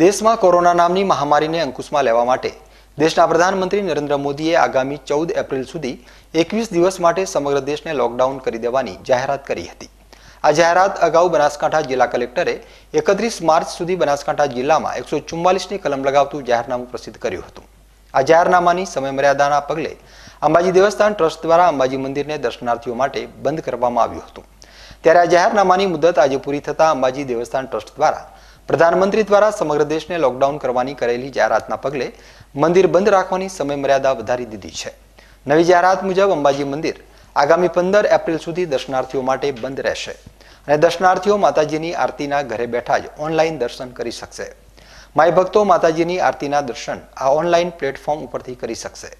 દેશમાં કોરોના નામની મહામારીને અંકુશમાં લેવા માટે દેશના પ્રધાનમંત્રી નરેન્દ્ર મોદીએ આગામી ચૌદ એપ્રિલ સુધી એકવીસ દિવસ માટે સમગ્ર દેશને લોકડાઉન કરી દેવાની જાહેરાત કરી હતી આ જાહેરાત અગાઉ બનાસકાંઠા જિલ્લા કલેક્ટરે એકત્રીસ માર્ચ સુધી બનાસકાંઠા જિલ્લામાં એકસો ચુમ્માલીસની કલમ લગાવતું જાહેરનામું પ્રસિદ્ધ કર્યું હતું આ જાહેરનામાની સમયમર્યાદાના પગલે અંબાજી દેવસ્થાન ટ્રસ્ટ દ્વારા અંબાજી મંદિરને દર્શનાર્થીઓ માટે બંધ કરવામાં આવ્યું હતું ત્યારે આ જાહેરનામાની મુદત આજે પૂરી થતાં અંબાજી દેવસ્થાન ટ્રસ્ટ દ્વારા પ્રધાનમંત્રી દ્વારા સમગ્ર દેશને લોકડાઉન કરવાની કરેલી જાહેરાતના પગલે મંદિર બંધ રાખવાની સમયમર્યાદા વધારી દીધી છે નવી જાહેરાત મુજબ અંબાજી મંદિર આગામી પંદર એપ્રિલ સુધી દર્શનાર્થીઓ માટે બંધ રહેશે અને દર્શનાર્થીઓ માતાજીની આરતીના ઘરે બેઠા જ ઓનલાઈન દર્શન કરી શકશે માય ભક્તો માતાજીની આરતીના દર્શન આ ઓનલાઈન પ્લેટફોર્મ ઉપરથી કરી શકશે